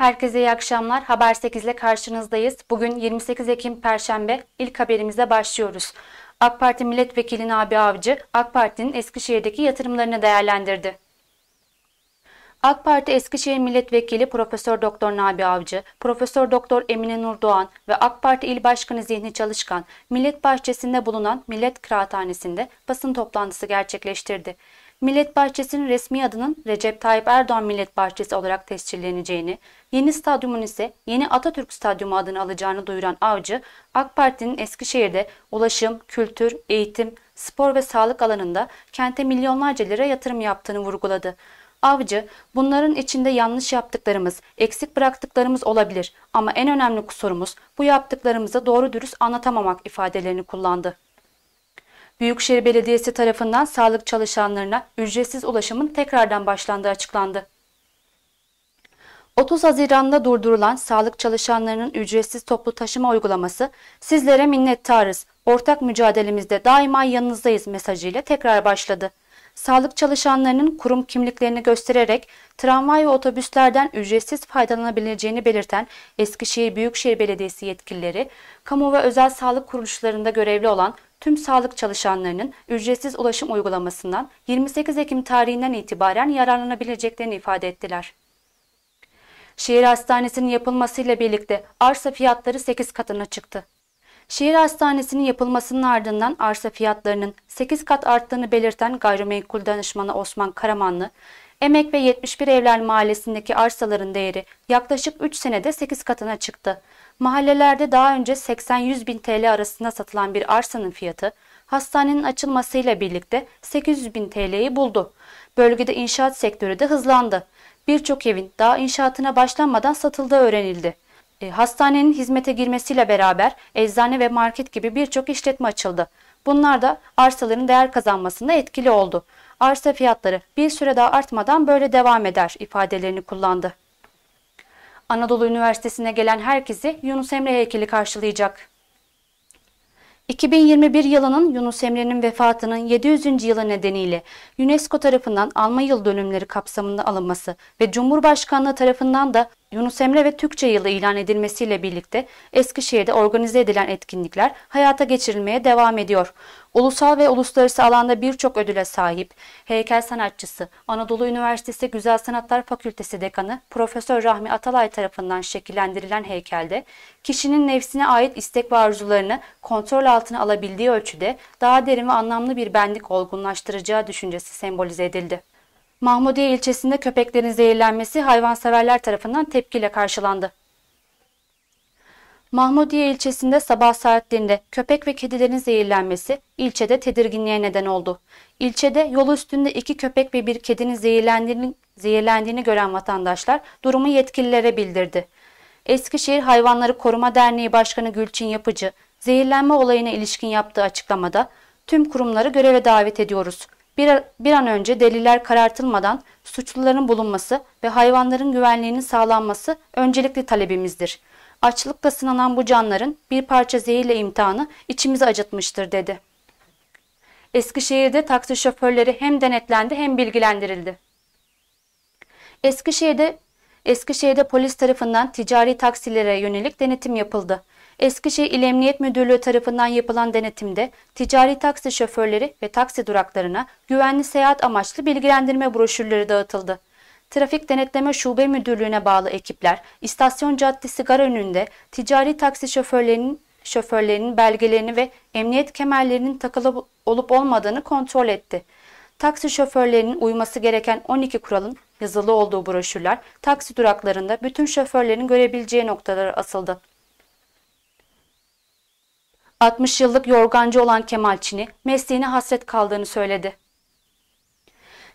Herkese iyi akşamlar. Haber 8 ile karşınızdayız. Bugün 28 Ekim Perşembe ilk haberimize başlıyoruz. AK Parti Milletvekili Nabi Avcı, AK Parti'nin Eskişehir'deki yatırımlarını değerlendirdi. AK Parti Eskişehir Milletvekili Profesör Doktor Nabi Avcı, Profesör Doktor Emine Nur Doğan ve AK Parti İl Başkanı Zihni Çalışkan, Millet Bahçesi'nde bulunan Millet Kıraathanesi'nde basın toplantısı gerçekleştirdi. Millet Bahçesi'nin resmi adının Recep Tayyip Erdoğan Millet Bahçesi olarak tescilleneceğini, yeni stadyumun ise yeni Atatürk Stadyumu adını alacağını duyuran Avcı, AK Parti'nin Eskişehir'de ulaşım, kültür, eğitim, spor ve sağlık alanında kente milyonlarca lira yatırım yaptığını vurguladı. Avcı, bunların içinde yanlış yaptıklarımız, eksik bıraktıklarımız olabilir ama en önemli kusurumuz bu yaptıklarımızı doğru dürüst anlatamamak ifadelerini kullandı. Büyükşehir Belediyesi tarafından sağlık çalışanlarına ücretsiz ulaşımın tekrardan başlandığı açıklandı. 30 Haziran'da durdurulan sağlık çalışanlarının ücretsiz toplu taşıma uygulaması sizlere minnettarız, ortak mücadelemizde daima yanınızdayız mesajıyla tekrar başladı. Sağlık çalışanlarının kurum kimliklerini göstererek tramvay ve otobüslerden ücretsiz faydalanabileceğini belirten Eskişehir Büyükşehir Belediyesi yetkilileri, kamu ve özel sağlık kuruluşlarında görevli olan tüm sağlık çalışanlarının ücretsiz ulaşım uygulamasından 28 Ekim tarihinden itibaren yararlanabileceklerini ifade ettiler. Şehir hastanesinin yapılmasıyla birlikte arsa fiyatları 8 katına çıktı. Şehir hastanesinin yapılmasının ardından arsa fiyatlarının 8 kat arttığını belirten gayrimenkul danışmanı Osman Karamanlı, Emek ve 71 Evler Mahallesi'ndeki arsaların değeri yaklaşık 3 senede 8 katına çıktı. Mahallelerde daha önce 80-100 bin TL arasında satılan bir arsanın fiyatı hastanenin açılmasıyla birlikte 800 bin TL'yi buldu. Bölgede inşaat sektörü de hızlandı. Birçok evin daha inşaatına başlanmadan satıldığı öğrenildi. E, hastanenin hizmete girmesiyle beraber eczane ve market gibi birçok işletme açıldı. Bunlar da arsaların değer kazanmasında etkili oldu arsa fiyatları bir süre daha artmadan böyle devam eder ifadelerini kullandı. Anadolu Üniversitesi'ne gelen herkesi Yunus Emre heykeli karşılayacak. 2021 yılının Yunus Emre'nin vefatının 700. yılı nedeniyle UNESCO tarafından Alma Yıl Dönümleri kapsamında alınması ve Cumhurbaşkanlığı tarafından da Yunus Emre ve Türkçe Yılı ilan edilmesiyle birlikte Eskişehir'de organize edilen etkinlikler hayata geçirilmeye devam ediyor. Ulusal ve uluslararası alanda birçok ödüle sahip heykel sanatçısı, Anadolu Üniversitesi Güzel Sanatlar Fakültesi Dekanı Profesör Rahmi Atalay tarafından şekillendirilen heykelde kişinin nefsine ait istek ve arzularını kontrol altına alabildiği ölçüde daha derin ve anlamlı bir benlik olgunlaştıracağı düşüncesi sembolize edildi. Mahmudiye ilçesinde köpeklerin zehirlenmesi hayvanseverler tarafından tepkiyle karşılandı. Mahmudiye ilçesinde sabah saatlerinde köpek ve kedilerin zehirlenmesi ilçede tedirginliğe neden oldu. İlçede yol üstünde iki köpek ve bir kedinin zehirlendiğini, zehirlendiğini gören vatandaşlar durumu yetkililere bildirdi. Eskişehir Hayvanları Koruma Derneği Başkanı Gülçin Yapıcı, zehirlenme olayına ilişkin yaptığı açıklamada tüm kurumları göreve davet ediyoruz. Bir, bir an önce deliller karartılmadan suçluların bulunması ve hayvanların güvenliğinin sağlanması öncelikli talebimizdir.'' Açlıkla sınanan bu canların bir parça zehirle imtihanı içimizi acıtmıştır dedi. Eskişehir'de taksi şoförleri hem denetlendi hem bilgilendirildi. Eskişehir'de Eskişehir'de polis tarafından ticari taksilere yönelik denetim yapıldı. Eskişehir İl Emniyet Müdürlüğü tarafından yapılan denetimde ticari taksi şoförleri ve taksi duraklarına güvenli seyahat amaçlı bilgilendirme broşürleri dağıtıldı. Trafik Denetleme Şube Müdürlüğü'ne bağlı ekipler, istasyon caddesi gar önünde ticari taksi şoförlerinin şoförlerinin belgelerini ve emniyet kemerlerinin takılı olup olmadığını kontrol etti. Taksi şoförlerinin uyması gereken 12 kuralın yazılı olduğu broşürler taksi duraklarında bütün şoförlerin görebileceği noktalara asıldı. 60 yıllık yorgancı olan Kemal Çin'i mesleğine hasret kaldığını söyledi.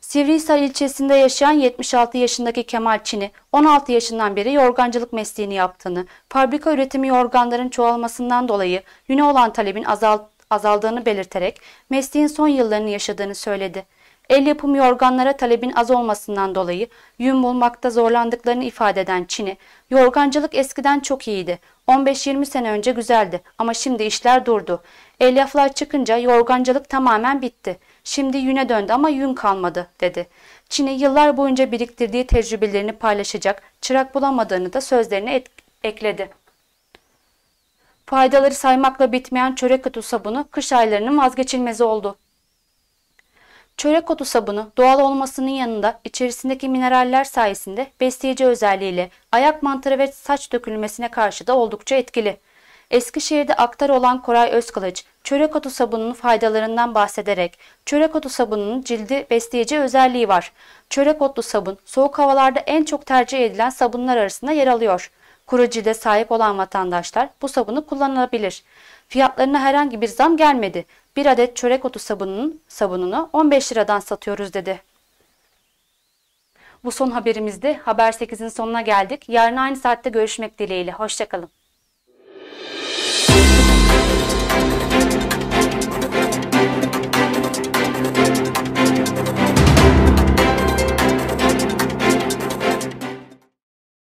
Sivrihisar ilçesinde yaşayan 76 yaşındaki Kemal Çin'i 16 yaşından beri yorgancılık mesleğini yaptığını, fabrika üretimi yorganların çoğalmasından dolayı yüne olan talebin azal azaldığını belirterek mesleğin son yıllarını yaşadığını söyledi. El yapımı yorganlara talebin az olmasından dolayı yün bulmakta zorlandıklarını ifade eden Çin'i, yorgancılık eskiden çok iyiydi, 15-20 sene önce güzeldi ama şimdi işler durdu. Elyaflar çıkınca yorgancılık tamamen bitti.'' Şimdi yüne döndü ama yün kalmadı dedi. Çin'e yıllar boyunca biriktirdiği tecrübelerini paylaşacak çırak bulamadığını da sözlerine ekledi. Faydaları saymakla bitmeyen çörek otu sabunu kış aylarının vazgeçilmezi oldu. Çörek otu sabunu doğal olmasının yanında içerisindeki mineraller sayesinde besleyici özelliğiyle ayak mantarı ve saç dökülmesine karşı da oldukça etkili. Eskişehir'de aktar olan Koray Özkılıç, çörek otu sabununun faydalarından bahsederek, çörek otu sabununun cildi besleyici özelliği var. Çörek otlu sabun, soğuk havalarda en çok tercih edilen sabunlar arasında yer alıyor. Kuru cilde sahip olan vatandaşlar bu sabunu kullanabilir. Fiyatlarına herhangi bir zam gelmedi. Bir adet çörek otu sabununun sabununu 15 liradan satıyoruz dedi. Bu son haberimizdi. Haber 8'in sonuna geldik. Yarın aynı saatte görüşmek dileğiyle. Hoşçakalın.